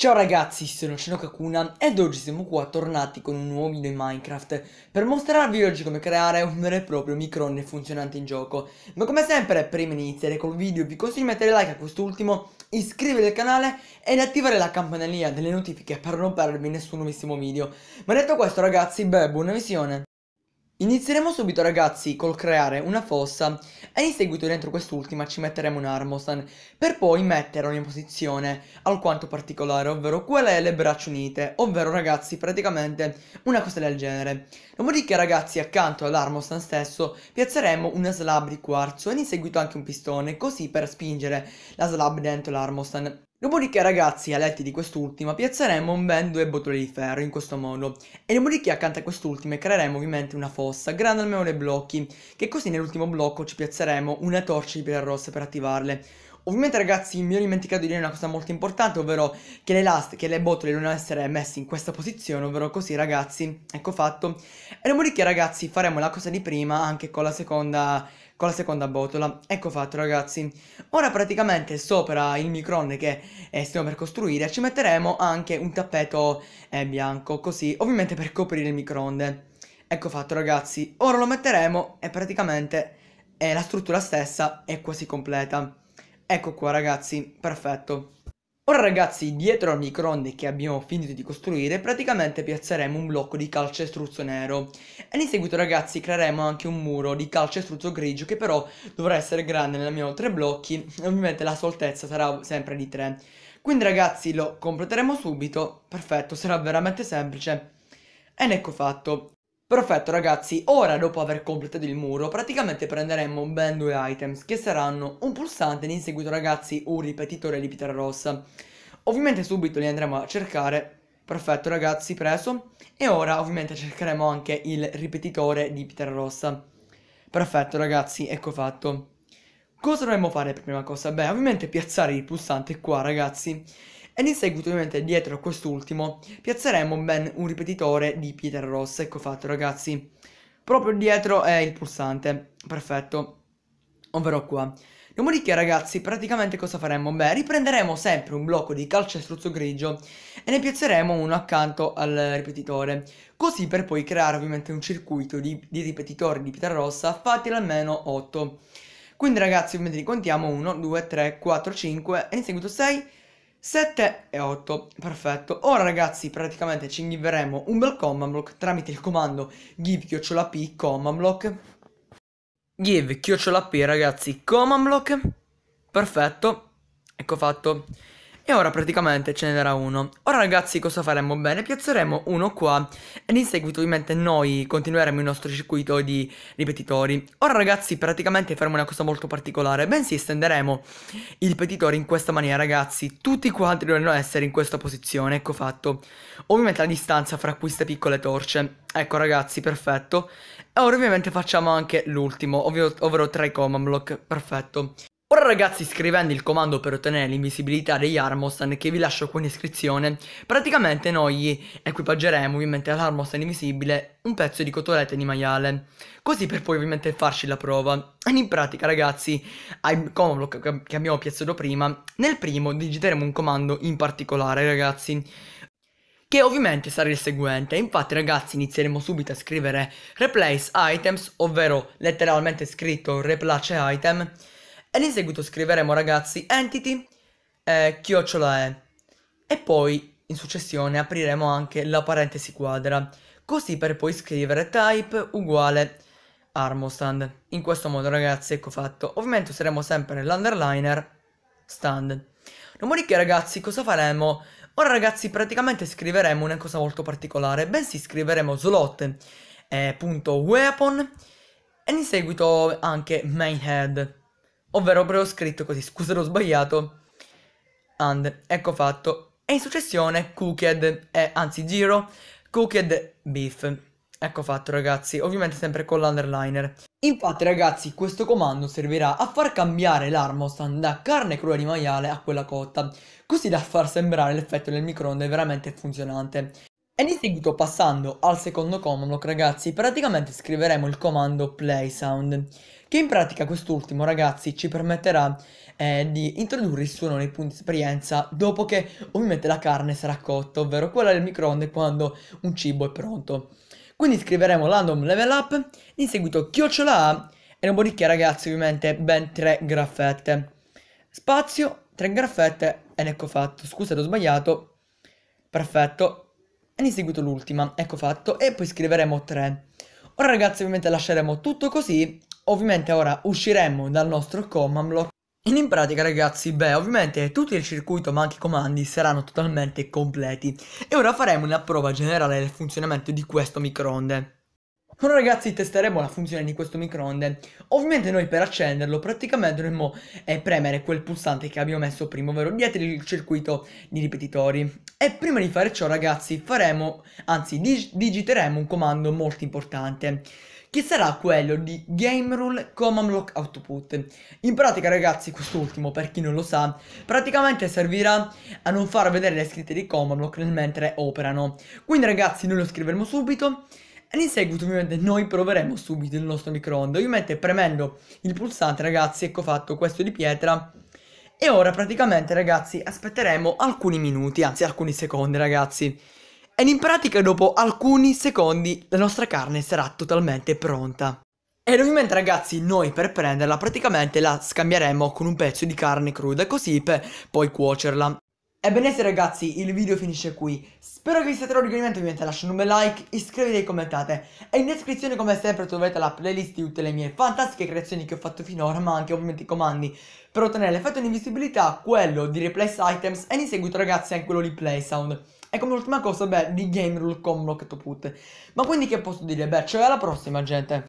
Ciao ragazzi, sono Shinokakuna ed oggi siamo qua tornati con un nuovo video in Minecraft per mostrarvi oggi come creare un vero e proprio microne funzionante in gioco. Ma come sempre, prima di iniziare col video, vi consiglio di mettere like a quest'ultimo, iscrivervi al canale ed attivare la campanellina delle notifiche per non perdervi nessun nuovissimo video. Ma detto questo ragazzi, beh, buona visione! Inizieremo subito ragazzi col creare una fossa e in seguito dentro quest'ultima ci metteremo un armostan per poi metterlo in posizione alquanto particolare ovvero quella è le braccia unite ovvero ragazzi praticamente una cosa del genere. Dopodiché ragazzi accanto all'armostan stesso piazzeremo una slab di quarzo e in seguito anche un pistone così per spingere la slab dentro l'armostan. Dopodiché ragazzi, a letti di quest'ultima, piazzeremo ben due bottoni di ferro in questo modo e dopodiché accanto a quest'ultima creeremo ovviamente una fossa grande almeno dei blocchi che così nell'ultimo blocco ci piazzeremo una torcia di pietra rossa per attivarle Ovviamente ragazzi mi ho dimenticato di dire una cosa molto importante ovvero che le last, che le bottle devono essere messe in questa posizione ovvero così ragazzi, ecco fatto E dopodiché ragazzi faremo la cosa di prima anche con la seconda, con la seconda botola Ecco fatto ragazzi Ora praticamente sopra il micron che eh, stiamo per costruire ci metteremo anche un tappeto eh, bianco così ovviamente per coprire il microonde Ecco fatto ragazzi, ora lo metteremo e praticamente eh, la struttura stessa è quasi completa Ecco qua ragazzi, perfetto. Ora ragazzi, dietro al microonde che abbiamo finito di costruire, praticamente piazzeremo un blocco di calcestruzzo nero. E in seguito ragazzi creeremo anche un muro di calcestruzzo grigio che però dovrà essere grande nell'almeno 3 blocchi e ovviamente la sua altezza sarà sempre di 3. Quindi ragazzi lo completeremo subito, perfetto, sarà veramente semplice. Ed ecco fatto. Perfetto ragazzi, ora dopo aver completato il muro praticamente prenderemo ben due items che saranno un pulsante e in seguito ragazzi un ripetitore di pietra rossa. Ovviamente subito li andremo a cercare, perfetto ragazzi preso, e ora ovviamente cercheremo anche il ripetitore di pietra rossa. Perfetto ragazzi, ecco fatto. Cosa dovremmo fare per prima cosa? Beh ovviamente piazzare il pulsante qua ragazzi ed in seguito ovviamente dietro a quest'ultimo piazzeremo ben un ripetitore di pietra rossa, ecco fatto ragazzi. Proprio dietro è il pulsante, perfetto, ovvero qua. Dopodiché ragazzi praticamente cosa faremo? Beh riprenderemo sempre un blocco di calcestruzzo grigio e ne piazzeremo uno accanto al ripetitore Così per poi creare ovviamente un circuito di, di ripetitori di pietra rossa fatti almeno 8 Quindi ragazzi ovviamente li contiamo 1, 2, 3, 4, 5 e in seguito 6 7 e 8, perfetto. Ora ragazzi praticamente ci invieremo un bel command block tramite il comando give-p command block. Give-p ragazzi command block. Perfetto, ecco fatto. E ora praticamente ce ne darà uno. Ora ragazzi cosa faremmo? Bene, piazzeremo uno qua ed in seguito ovviamente noi continueremo il nostro circuito di ripetitori. Ora ragazzi praticamente faremo una cosa molto particolare, bensì estenderemo i ripetitori in questa maniera ragazzi. Tutti quanti dovranno essere in questa posizione, ecco fatto. Ovviamente la distanza fra queste piccole torce. Ecco ragazzi, perfetto. E ora ovviamente facciamo anche l'ultimo, ovvero, ovvero tra i command block, perfetto. Ora ragazzi scrivendo il comando per ottenere l'invisibilità degli Armostan che vi lascio qua in iscrizione praticamente noi equipaggeremo ovviamente all'Armostan invisibile un pezzo di cotoletta di maiale così per poi ovviamente farci la prova e in pratica ragazzi come comando che abbiamo piazzato prima nel primo digiteremo un comando in particolare ragazzi che ovviamente sarà il seguente. Infatti ragazzi inizieremo subito a scrivere replace items, ovvero letteralmente scritto replace item ed in seguito scriveremo ragazzi entity eh, chiocciola e e poi in successione apriremo anche la parentesi quadra così per poi scrivere type uguale armostand in questo modo ragazzi ecco fatto ovviamente useremo sempre l'underliner stand dopodiché ragazzi cosa faremo ora ragazzi praticamente scriveremo una cosa molto particolare bensì scriveremo slot eh, punto weapon e in seguito anche main head ovvero proprio scritto così, scusa l'ho sbagliato, and, ecco fatto, e in successione cooked, eh, anzi zero, cooked beef, ecco fatto ragazzi, ovviamente sempre con l'underliner. Infatti ragazzi questo comando servirà a far cambiare l'armostan da carne cruda di maiale a quella cotta, così da far sembrare l'effetto del microonde veramente funzionante. E di seguito passando al secondo comando ragazzi praticamente scriveremo il comando play sound che in pratica quest'ultimo, ragazzi, ci permetterà eh, di introdurre il suono nei punti esperienza dopo che ovviamente la carne sarà cotta, ovvero quella del microonde quando un cibo è pronto. Quindi scriveremo random level up, in seguito chiocciola A e dopodiché ragazzi ovviamente ben tre graffette. Spazio, tre graffette ed ecco fatto. Scusate ho sbagliato. Perfetto, e in seguito l'ultima, ecco fatto, e poi scriveremo 3. Ora ragazzi ovviamente lasceremo tutto così Ovviamente ora usciremo dal nostro command block in pratica ragazzi, beh, ovviamente tutto il circuito ma anche i comandi saranno totalmente completi e ora faremo una prova generale del funzionamento di questo microonde. Ora ragazzi testeremo la funzione di questo microonde, ovviamente noi per accenderlo praticamente dovremmo eh, premere quel pulsante che abbiamo messo prima, ovvero dietro il circuito di ripetitori. E prima di fare ciò ragazzi faremo, anzi dig digiteremo un comando molto importante che sarà quello di game rule command block output. In pratica ragazzi, quest'ultimo per chi non lo sa, praticamente servirà a non far vedere le scritte di command block mentre operano. Quindi ragazzi, noi lo scriveremo subito e in seguito ovviamente noi proveremo subito il nostro microonde. Ovviamente premendo il pulsante ragazzi, ecco fatto questo di pietra. E ora praticamente ragazzi aspetteremo alcuni minuti, anzi alcuni secondi ragazzi ed in pratica dopo alcuni secondi la nostra carne sarà totalmente pronta. E ovviamente ragazzi noi per prenderla praticamente la scambieremo con un pezzo di carne cruda così per poi cuocerla. Ebbene sì ragazzi, il video finisce qui. Spero che vi sia stato l'organimento, ovviamente lasciate un bel like, iscrivetevi e commentate. E in descrizione come sempre troverete la playlist di tutte le mie fantastiche creazioni che ho fatto finora, ma anche ovviamente i comandi per ottenere l'effetto di invisibilità, quello di replace items e in seguito ragazzi anche quello di play sound. E come ultima cosa, beh, di game rule che tu Put. Ma quindi che posso dire? Beh, c'è la prossima, gente.